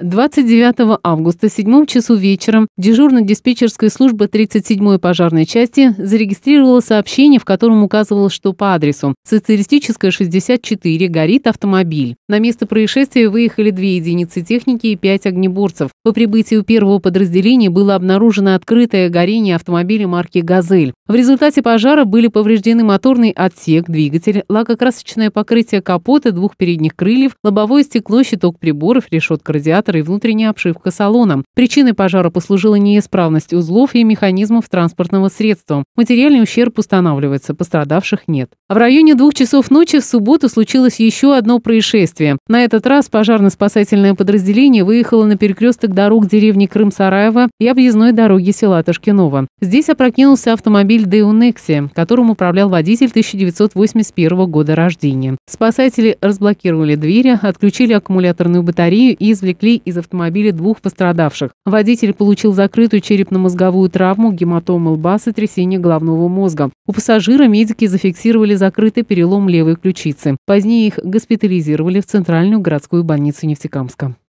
29 августа в 7 часу вечером дежурно диспетчерская служба 37-й пожарной части зарегистрировала сообщение, в котором указывалось, что по адресу «Социалистическая 64» горит автомобиль. На место происшествия выехали две единицы техники и пять огнеборцев. По прибытию первого подразделения было обнаружено открытое горение автомобиля марки «Газель». В результате пожара были повреждены моторный отсек, двигатель, лакокрасочное покрытие капота, двух передних крыльев, лобовое стекло, щиток приборов, решетка радиатора радиатор и внутренняя обшивка салона. Причиной пожара послужила неисправность узлов и механизмов транспортного средства. Материальный ущерб устанавливается, пострадавших нет. А в районе двух часов ночи в субботу случилось еще одно происшествие. На этот раз пожарно-спасательное подразделение выехало на перекресток дорог деревни Крым-Сараева и объездной дороги села Ташкинова. Здесь опрокинулся автомобиль Део Некси, которым управлял водитель 1981 года рождения. Спасатели разблокировали двери, отключили аккумуляторную батарею и извлекли из автомобиля двух пострадавших. Водитель получил закрытую черепно-мозговую травму, гематому лба, сотрясение головного мозга. У пассажира медики зафиксировали закрытый перелом левой ключицы. Позднее их госпитализировали в Центральную городскую больницу Нефтекамска.